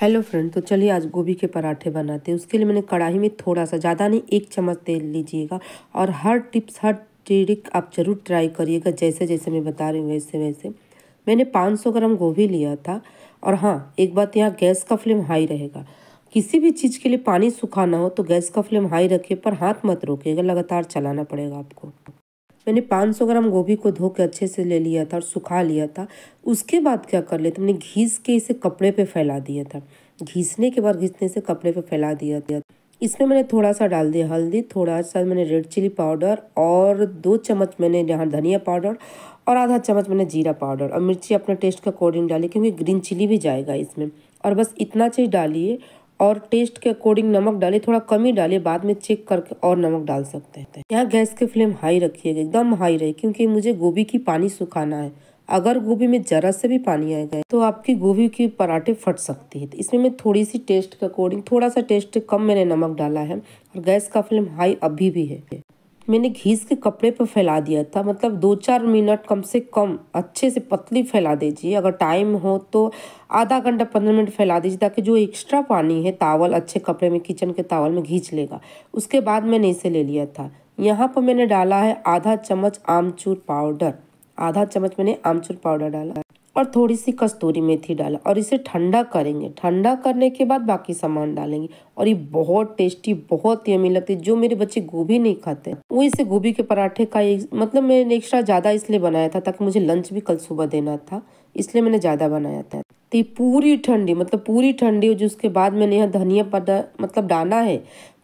hello friend तो चलिए आज गोभी के पराठे बनाते हैं उसके लिए मैंने कढ़ाई में थोड़ा सा ज़्यादा नहीं एक चम्मच तेल लीजिएगा और हर टिप्स हर ट्रिक आप ज़रूर ट्राई करिएगा जैसे जैसे मैं बता रही हूँ वैसे वैसे मैंने 500 ग्राम गोभी लिया था और हाँ एक बात यहाँ गैस का फ्लेम हाई रहेगा किसी भी चीज़ के लिए पानी सुखाना हो तो गैस का फ्लेम हाई रखिए पर हाथ मत रोकेगा लगातार चलाना पड़ेगा आपको मैंने 500 ग्राम गोभी को धो के अच्छे से ले लिया था और सुखा लिया था उसके बाद क्या कर लिया था मैंने घीस के इसे कपड़े पे फैला दिया था घिसने के बाद घिसने से कपड़े पे फैला दिया था इसमें मैंने थोड़ा सा डाल दिया हल्दी थोड़ा सा मैंने रेड चिली पाउडर और दो चम्मच मैंने यहाँ धनिया पाउडर और आधा चम्मच मैंने जीरा पाउडर और मिर्ची अपने टेस्ट के अकॉर्डिंग डाली क्योंकि ग्रीन चिली भी जाएगा इसमें और बस इतना चीज़ डालिए और टेस्ट के अकॉर्डिंग नमक डाले थोड़ा कम ही डालिए बाद में चेक करके और नमक डाल सकते हैं यहाँ गैस की फ्लेम हाई रखिएगा एकदम हाई रहे क्योंकि मुझे गोभी की पानी सुखाना है अगर गोभी में ज़रा से भी पानी आएगा तो आपकी गोभी की पराठे फट सकती है तो इसमें मैं थोड़ी सी टेस्ट के अकॉर्डिंग थोड़ा सा टेस्ट कम मैंने नमक डाला है और गैस का फ्लेम हाई अभी भी है मैंने घीस के कपड़े पर फैला दिया था मतलब दो चार मिनट कम से कम अच्छे से पतली फैला दीजिए अगर टाइम हो तो आधा घंटा पंद्रह मिनट फैला दीजिए ताकि जो एक्स्ट्रा पानी है तावल अच्छे कपड़े में किचन के तावल में घींच लेगा उसके बाद मैंने इसे ले लिया था यहाँ पर मैंने डाला है आधा चम्मच आमचूर पाउडर आधा चम्मच मैंने आमचूर पाउडर डाला और थोड़ी सी कस्तूरी मेथी डाला और इसे ठंडा करेंगे ठंडा करने के बाद बाकी सामान डालेंगे और ये बहुत टेस्टी बहुत यमी लगती है जो मेरे बच्चे गोभी नहीं खाते वो इसे गोभी के पराठे का एक, मतलब मैंने एक्स्ट्रा ज़्यादा इसलिए बनाया था ताकि मुझे लंच भी कल सुबह देना था इसलिए मैंने ज़्यादा बनाया था तो ये पूरी ठंडी मतलब पूरी ठंडी हो जो उसके बाद मैंने यहाँ धनिया पत्ता मतलब डाला है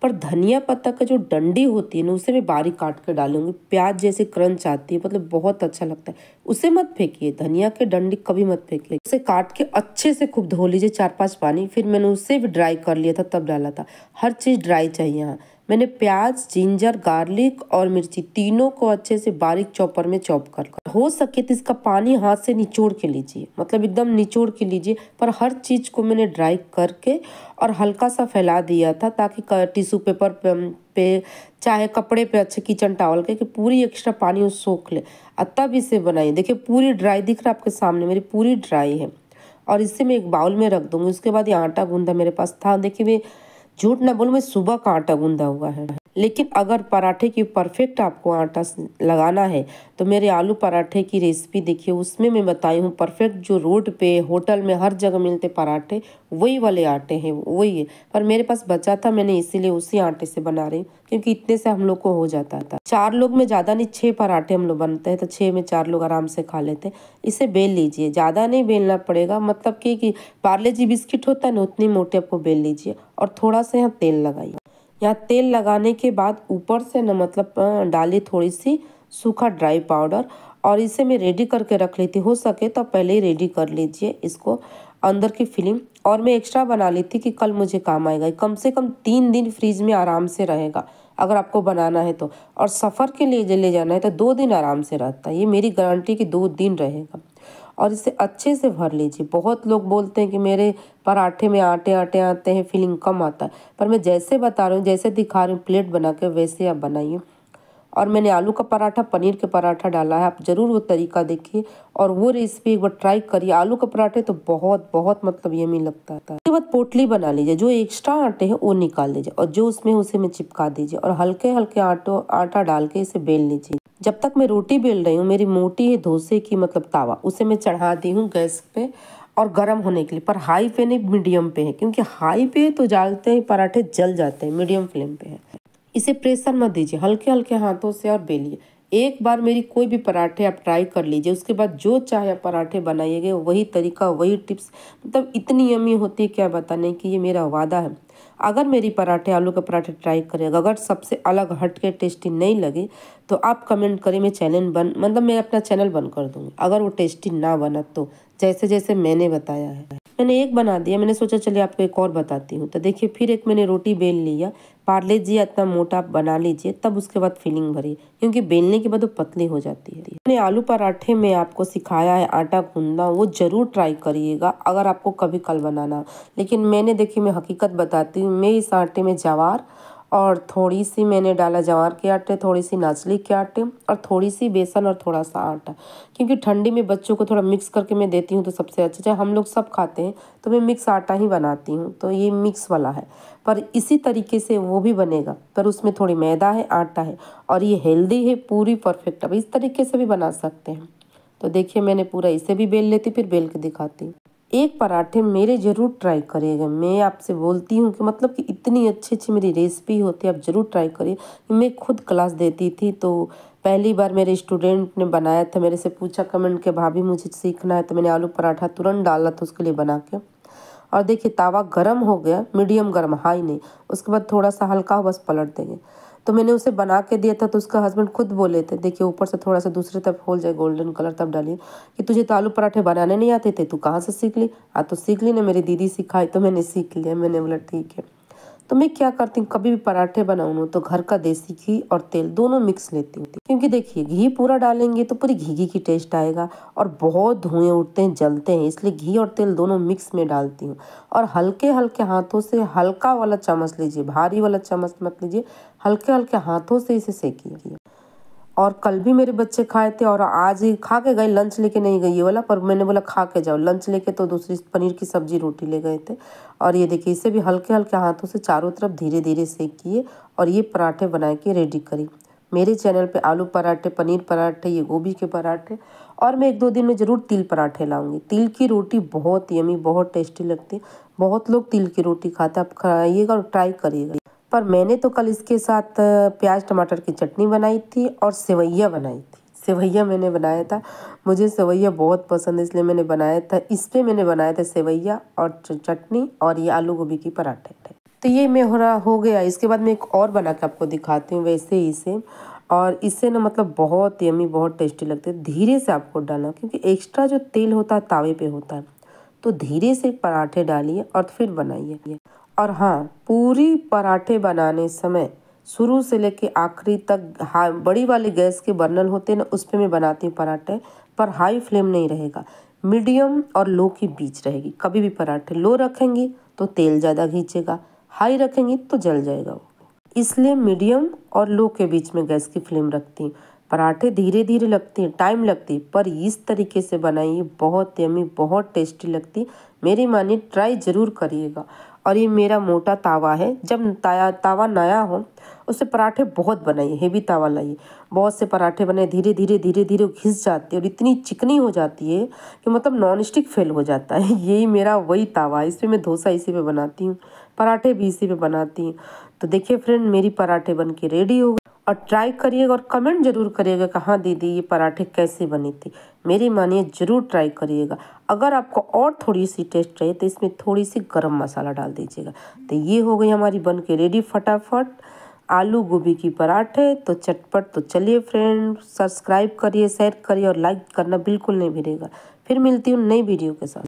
पर धनिया पत्ता का जो डंडी होती है ना उसे मैं बारीक काट कर डालूंगी प्याज जैसे क्रंच आती है मतलब बहुत अच्छा लगता है उसे मत फेंकिए धनिया के डंडी कभी मत फेंकिए उसे काट के अच्छे से खूब धो लीजिए चार पाँच पानी फिर मैंने उसे भी ड्राई कर लिया था तब डाला था हर चीज़ ड्राई चाहिए यहाँ मैंने प्याज जिंजर गार्लिक और मिर्ची तीनों को अच्छे से बारीक चॉपर में चॉप कर हो सके तो इसका पानी हाथ से निचोड़ के लीजिए मतलब एकदम निचोड़ के लीजिए पर हर चीज़ को मैंने ड्राई करके और हल्का सा फैला दिया था ताकि टिश्यू पेपर पे, पे चाहे कपड़े पे अच्छे किचन टावल के कि पूरी एक्स्ट्रा पानी उस सोख ले और तब इसे बनाइए देखिए पूरी ड्राई दिख रहा है आपके सामने मेरी पूरी ड्राई है और इसे मैं एक बाउल में रख दूँगी उसके बाद ये आटा गूंधा मेरे पास था देखिए मैं झूठ ना बोलूँ मैं सुबह का आटा गूंदा हुआ है लेकिन अगर पराठे की परफेक्ट आपको आटा लगाना है तो मेरे आलू पराठे की रेसिपी देखिए उसमें मैं बताई हूँ परफेक्ट जो रोड पे होटल में हर जगह मिलते पराठे वही वाले आटे हैं वही है पर मेरे पास बचा था मैंने इसीलिए उसी आटे से बना रही हूँ क्योंकि इतने से हम लोग को हो जाता था चार लोग में ज़्यादा नहीं छः पराठे हम लोग बनते हैं तो छः में चार लोग आराम से खा लेते हैं इसे बेल लीजिए ज़्यादा नहीं बेलना पड़ेगा मतलब कि, पार्ले जी बिस्किट होता है ना उतनी मोटे आपको बेल लीजिए और थोड़ा सा यहाँ तेल लगाइए यहाँ तेल लगाने के बाद ऊपर से ना मतलब डाली थोड़ी सी सूखा ड्राई पाउडर और इसे मैं रेडी करके रख लेती हो सके तो पहले ही रेडी कर लीजिए इसको अंदर की फिलिंग और मैं एक्स्ट्रा बना ली थी कि कल मुझे काम आएगा कम से कम तीन दिन फ्रीज में आराम से रहेगा अगर आपको बनाना है तो और सफ़र के लिए ले जाना है तो दो दिन आराम से रहता है ये मेरी गारंटी कि दो दिन रहेगा और इसे अच्छे से भर लीजिए बहुत लोग बोलते हैं कि मेरे पराठे में आटे आटे आते हैं फीलिंग कम आता है पर मैं जैसे बता रही हूँ जैसे दिखा रही हूँ प्लेट बना के वैसे आप बनाइए और मैंने आलू का पराठा पनीर के पराठा डाला है आप ज़रूर वो तरीका देखिए और वो रेसिपी एक बार ट्राई करिए आलू का पराठे तो बहुत बहुत मतलब यमी लगता था उसके बाद पोटली बना लीजिए जो एक्स्ट्रा आटे हैं वो निकाल लीजिए और जो उसमें उसे में चिपका दीजिए और हल्के हल्के आटो आटा डाल के इसे बेल लीजिए जब तक मैं रोटी बेल रही हूँ मेरी मोटी है धोसे की मतलब तावा उसे मैं चढ़ा दी हूँ गैस पे और गर्म होने के लिए पर हाई पे नहीं मीडियम पे है क्योंकि हाई पे तो जालते हैं पराठे जल जाते हैं मीडियम फ्लेम पे है इसे प्रेशर मत दीजिए हल्के हल्के हाथों से और बेलिए एक बार मेरी कोई भी पराठे आप ट्राई कर लीजिए उसके बाद जो चाहे आप पराठे बनाइएगा वही तरीका वही टिप्स मतलब इतनी यमी होती है क्या बताने कि ये मेरा वादा है अगर मेरी पराठे आलू के पराठे ट्राई करेगा अगर सबसे अलग हट के टेस्टी नहीं लगे तो आप कमेंट करें मैं चैनल बन मतलब मैं अपना चैनल बंद कर दूँगी अगर वो टेस्टी ना बना तो जैसे जैसे मैंने बताया है मैंने एक बना दिया मैंने सोचा चलिए आपको एक और बताती हूँ तो देखिए फिर एक मैंने रोटी बेल लिया पार लीजिए इतना मोटा आप बना लीजिए तब उसके बाद फिलिंग भरिए क्योंकि बेलने के बाद वो पतली हो जाती है मैंने आलू पराठे में आपको सिखाया है आटा गूंदना वो ज़रूर ट्राई करिएगा अगर आपको कभी कल बनाना लेकिन मैंने देखिए मैं हकीकत बताती हूँ मैं इस आटे में जवार और थोड़ी सी मैंने डाला जवार के आटे थोड़ी सी नाचली के आटे और थोड़ी सी बेसन और थोड़ा सा आटा क्योंकि ठंडी में बच्चों को थोड़ा मिक्स करके मैं देती हूँ तो सबसे अच्छा चाहे हम लोग सब खाते हैं तो मैं मिक्स आटा ही बनाती हूँ तो ये मिक्स वाला है पर इसी तरीके से वो भी बनेगा पर उसमें थोड़ी मैदा है आटा है और ये हेल्दी है पूरी परफेक्ट अब इस तरीके से भी बना सकते हैं तो देखिए मैंने पूरा इसे भी बेल लेती फिर बेल के दिखाती एक पराठे मेरे ज़रूर ट्राई करिएगा मैं आपसे बोलती हूँ कि मतलब कि इतनी अच्छी अच्छी मेरी रेसिपी होती है आप ज़रूर ट्राई करिए मैं खुद क्लास देती थी तो पहली बार मेरे स्टूडेंट ने बनाया था मेरे से पूछा कमेंट के भाभी मुझे सीखना है तो मैंने आलू पराठा तुरंत डाला था उसके लिए बना के और देखिए तावा गर्म हो गया मीडियम गर्म हाई नहीं उसके बाद थोड़ा सा हल्का बस पलट देंगे तो मैंने उसे बना के दिया था तो उसका हस्बैंड खुद बोले थे देखिए ऊपर से थोड़ा सा दूसरे तरफ होल जाए गोल्डन कलर तब डालिए कि तुझे तो आलू पराठे बनाने नहीं आते थे तू कहाँ से सीख ली आ हाँ, तो सीख ली ना मेरी दीदी सिखाई तो मैंने सीख लिया मैंने बोला ठीक है तो मैं क्या करती हूँ कभी भी पराठे बनाऊँ तो घर का देसी घी और तेल दोनों मिक्स लेती हूँ क्योंकि देखिए घी पूरा डालेंगे तो पूरी घी घी की टेस्ट आएगा और बहुत धुएँ उठते हैं जलते हैं इसलिए घी और तेल दोनों मिक्स में डालती हूँ और हल्के हल्के हाथों से हल्का वाला चम्मच लीजिए भारी वाला चम्मच मत लीजिए हल्के हल्के हाथों से इसे सेकिए और कल भी मेरे बच्चे खाए थे और आज ही खा के गए लंच लेके नहीं गई ये वाला पर मैंने बोला खा के जाओ लंच लेके तो दूसरी पनीर की सब्जी रोटी ले गए थे और ये देखिए इसे भी हल्के हल्के हाथों से चारों तरफ धीरे धीरे सेक किए और ये पराठे बना के रेडी करी मेरे चैनल पे आलू पराठे पनीर पराठे ये गोभी के पराठे और मैं एक दो दिन में ज़रूर तिल पराठे लाऊंगी तिल की रोटी बहुत यमी बहुत टेस्टी लगती है बहुत लोग तिल की रोटी खाते हैं आप खाइएगा और ट्राई करिएगा पर मैंने तो कल इसके साथ प्याज टमाटर की चटनी बनाई थी और सेवैया बनाई थी सेवैया मैंने बनाया था मुझे सेवैया बहुत पसंद है इसलिए मैंने बनाया था इस पर मैंने बनाया था सेवैया और चटनी और ये आलू गोभी की पराठे थे तो ये मैं हो रहा हो गया इसके बाद मैं एक और बना के आपको दिखाती हूँ वैसे ही सेम और इससे ना मतलब बहुत यमी बहुत टेस्टी लगते है धीरे से आपको डालना क्योंकि एक्स्ट्रा जो तेल होता है तावे पे होता है तो धीरे से पराठे डालिए और फिर बनाइए और हाँ पूरी पराठे बनाने समय शुरू से लेके आखिरी तक हाँ बड़ी वाली गैस के बर्नल होते हैं ना उस पर मैं बनाती हूँ पराठे पर हाई फ्लेम नहीं रहेगा मीडियम और लो के बीच रहेगी कभी भी पराठे लो रखेंगे तो तेल ज़्यादा खींचेगा हाई रखेंगे तो जल जाएगा वो इसलिए मीडियम और लो के बीच में गैस की फ्लेम रखती हूँ पराठे धीरे धीरे लगते हैं टाइम लगती है पर इस तरीके से बनाइए बहुत यमी बहुत टेस्टी लगती मेरी मानिए ट्राई ज़रूर करिएगा और ये मेरा मोटा तावा है जब ताया तावा नया हो उससे पराठे बहुत बनाइए हेवी तावा लाइए बहुत से पराठे बने धीरे धीरे धीरे धीरे घिस जाते हैं और इतनी चिकनी हो जाती है कि मतलब नॉन स्टिक फेल हो जाता है यही मेरा वही तावा है इसमें मैं डोसा इसी पे बनाती हूँ पराठे भी इसी पे बनाती हूँ तो देखिए फ्रेंड मेरी पराठे बन के रेडी हो गए और ट्राई करिएगा और कमेंट जरूर करिएगा कहाँ दीदी ये पराठे कैसे बने थे मेरी मानिए ज़रूर ट्राई करिएगा अगर आपको और थोड़ी सी टेस्ट चाहिए तो इसमें थोड़ी सी गरम मसाला डाल दीजिएगा तो ये हो गई हमारी बन के रेडी फटाफट आलू गोभी की पराठे तो चटपट तो चलिए फ्रेंड सब्सक्राइब करिए शेयर करिए और लाइक करना बिल्कुल नहीं भूलेगा फिर मिलती हूँ नई वीडियो के साथ